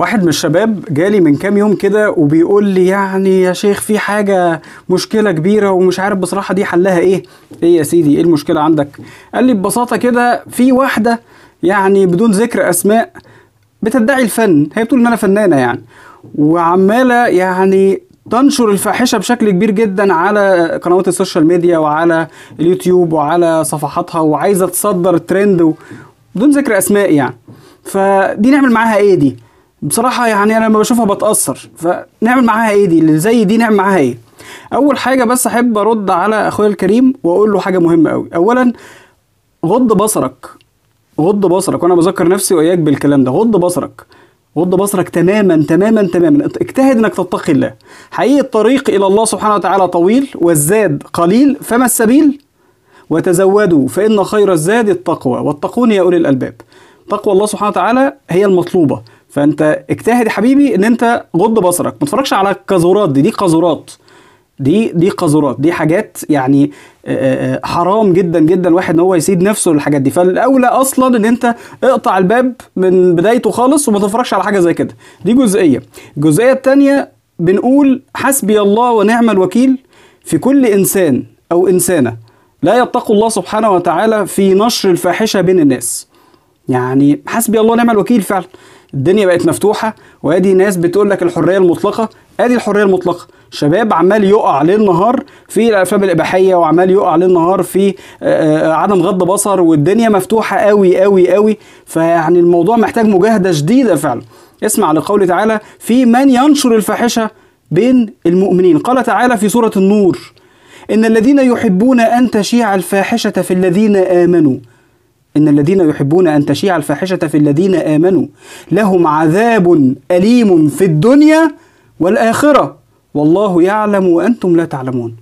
واحد من الشباب جالي من كام يوم كده وبيقول لي يعني يا شيخ في حاجة مشكلة كبيرة ومش عارف بصراحة دي حلها ايه ايه يا سيدي ايه المشكلة عندك قال لي ببساطة كده في واحدة يعني بدون ذكر اسماء بتدعي الفن هي بتقول ان انا فنانة يعني وعمالة يعني تنشر الفاحشه بشكل كبير جدا على قنوات السوشيال ميديا وعلى اليوتيوب وعلى صفحاتها وعايزه تصدر ترند بدون ذكر اسماء يعني فدي نعمل معاها ايه دي بصراحة يعني أنا لما بشوفها بتأثر فنعمل معاها إيه دي اللي زي دي نعمل معاها إيه أول حاجة بس أحب أرد على أخويا الكريم وأقول له حاجة مهمة أوي أولا غض بصرك غض بصرك وأنا بذكر نفسي وإياك بالكلام ده غض بصرك غض بصرك تماما تماما تماما اجتهد انك تتقي الله حقيقي الطريق الى الله سبحانه وتعالى طويل والزاد قليل فما السبيل وتزودوا فان خير الزاد التقوى واتقون يا اولي الالباب تقوى الله سبحانه وتعالى هي المطلوبه فانت اجتهد يا حبيبي ان انت غض بصرك ما تتفرجش على القاذورات دي دي قاذورات دي دي قاذورات دي حاجات يعني آه، آه، آه، حرام جدا جدا واحد ان هو يسيد نفسه للحاجات دي فالاولى اصلا ان انت اقطع الباب من بدايته خالص وما تتفرجش على حاجه زي كده دي جزئيه الجزئيه الثانيه بنقول حسبي الله ونعم الوكيل في كل انسان او انسانه لا يتقوا الله سبحانه وتعالى في نشر الفاحشه بين الناس يعني حسبي الله ونعم الوكيل فعلا الدنيا بقت مفتوحه وادي ناس بتقول لك الحريه المطلقه ادي الحريه المطلقه شباب عمال يقع ليل نهار في الافلام الاباحيه وعمال يقع ليل نهار في آه، آه، عدم غض بصر والدنيا مفتوحه قوي قوي قوي فيعني الموضوع محتاج مجاهده شديده فعلا اسمع لقول تعالى في من ينشر الفاحشه بين المؤمنين قال تعالى في سوره النور ان الذين يحبون ان تشيع الفاحشه في الذين امنوا إن الذين يحبون أن تشيع الفاحشة في الذين آمنوا لهم عذاب أليم في الدنيا والآخرة والله يعلم وأنتم لا تعلمون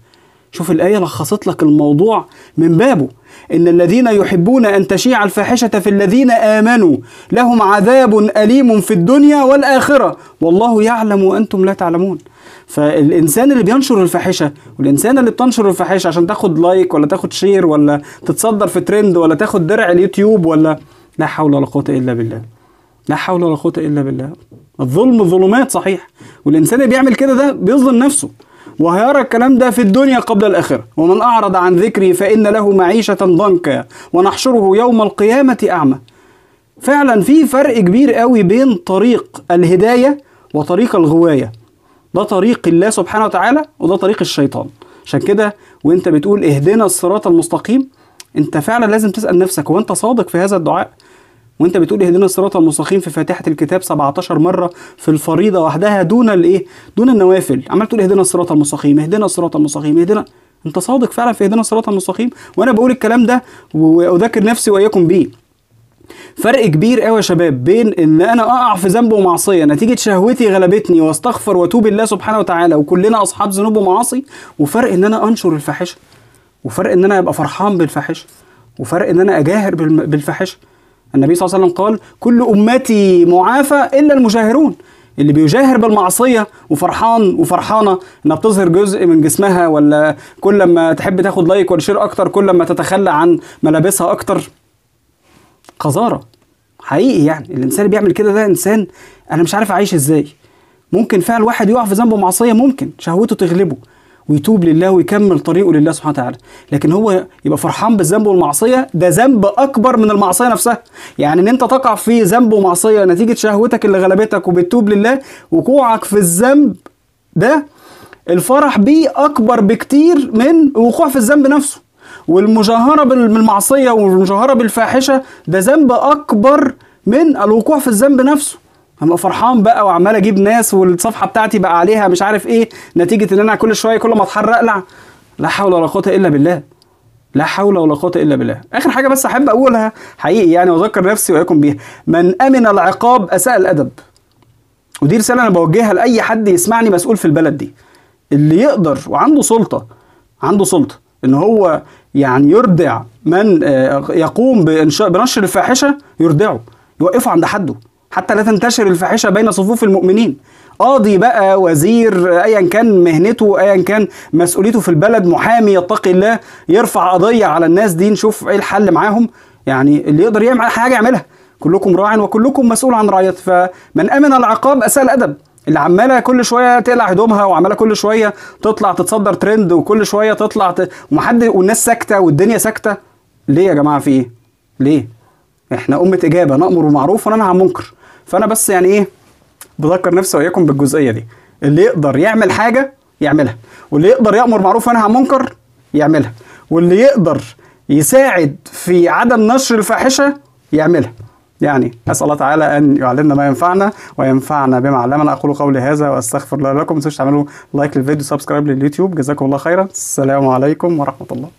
شوف الآية لخصت لك الموضوع من بابه إن الذين يحبون أن تشيع الفاحشة في الذين آمنوا لهم عذاب أليم في الدنيا والآخرة والله يعلم وأنتم لا تعلمون فالانسان اللي بينشر الفاحشه والانسان اللي بتنشر الفاحشه عشان تاخد لايك ولا تاخد شير ولا تتصدر في ترند ولا تاخد درع اليوتيوب ولا لا حول ولا قوه الا بالله لا حول ولا قوه الا بالله الظلم ظلمات صحيح والانسان اللي بيعمل كده ده بيظلم نفسه وهيرى الكلام ده في الدنيا قبل الآخرة ومن أعرض عن ذكري فإن له معيشة ضنكا ونحشره يوم القيامة أعمى فعلا في فرق كبير قوي بين طريق الهداية وطريق الغواية ده طريق الله سبحانه وتعالى وده طريق الشيطان عشان كده وانت بتقول اهدنا الصراط المستقيم انت فعلا لازم تسال نفسك هو انت صادق في هذا الدعاء وانت بتقول اهدنا الصراط المستقيم في فاتحه الكتاب 17 مره في الفريضه وحدها دون الايه دون النوافل عمال تقول اهدنا الصراط المستقيم اهدنا الصراط المستقيم اهدنا انت صادق فعلا في اهدنا الصراط المستقيم وانا بقول الكلام ده واذاكر نفسي واياكم بيه فرق كبير قوي يا شباب بين ان انا اقع في ذنب ومعصيه نتيجه شهوتي غلبتني واستغفر واتوب الله سبحانه وتعالى وكلنا اصحاب ذنوب ومعاصي وفرق ان انا انشر الفاحشه وفرق ان انا ابقى فرحان بالفاحشه وفرق ان انا اجاهر بالفاحشه النبي صلى الله عليه وسلم قال كل امتي معافى الا المجاهرون اللي بيجاهر بالمعصية وفرحان وفرحانة انها بتظهر جزء من جسمها ولا كل ما تحب تاخد لايك ولا شير اكتر كل ما تتخلى عن ملابسها اكتر قذاره حقيقي يعني الانسان اللي بيعمل كده ده انسان انا مش عارف اعيش ازاي ممكن فعل واحد يقع في ذنب معصيه ممكن شهوته تغلبه ويتوب لله ويكمل طريقه لله سبحانه وتعالى لكن هو يبقى فرحان بالذنب والمعصيه ده ذنب اكبر من المعصيه نفسها يعني ان انت تقع في ذنب ومعصيه نتيجه شهوتك اللي غلبتك وبتتوب لله وقوعك في الذنب ده الفرح بيه اكبر بكتير من الوقوع في الذنب نفسه والمجاهره بالمعصيه والمجاهره بالفاحشه ده ذنب اكبر من الوقوع في الذنب نفسه اما فرحان بقى وعمال اجيب ناس والصفحه بتاعتي بقى عليها مش عارف ايه نتيجه ان انا كل شويه كل ما اتحرق اقلع لا حول ولا قوه الا بالله لا حول ولا قوه الا بالله اخر حاجه بس احب اقولها حقيقي يعني واذكر نفسي واياكم بيها من امن العقاب اساء الادب ودي رساله انا بوجهها لاي حد يسمعني مسؤول في البلد دي اللي يقدر وعنده سلطه عنده سلطه ان هو يعني يردع من آه، يقوم بإنشاء بنشر الفاحشه يردعه يوقفه عند حده حتى لا تنتشر الفاحشه بين صفوف المؤمنين قاضي بقى وزير ايا كان مهنته ايا كان مسؤوليته في البلد محامي يتقي الله يرفع قضيه على الناس دي نشوف ايه الحل معاهم يعني اللي يقدر يعمل حاجه يعملها كلكم راع وكلكم مسؤول عن رعيته فمن امن العقاب اساء الادب اللي عماله كل شويه تقلع هدومها وعماله كل شويه تطلع تتصدر ترند وكل شويه تطلع ت... ومحد والناس ساكته والدنيا ساكته ليه يا جماعه في ايه؟ ليه؟ احنا امه اجابه نامر بالمعروف وننهى عن منكر فانا بس يعني ايه بذكر نفسي واياكم بالجزئيه دي اللي يقدر يعمل حاجه يعملها واللي يقدر يامر معروف وينهى عن منكر يعملها واللي يقدر يساعد في عدم نشر الفاحشه يعملها يعني أسأل الله تعالى أن يعلمنا ما ينفعنا وينفعنا بما علمنا أقول قولي هذا وأستغفر الله لكم ما تنسوش تعملوا لايك للفيديو سبسكرايب لليوتيوب جزاكم الله خيرا السلام عليكم ورحمة الله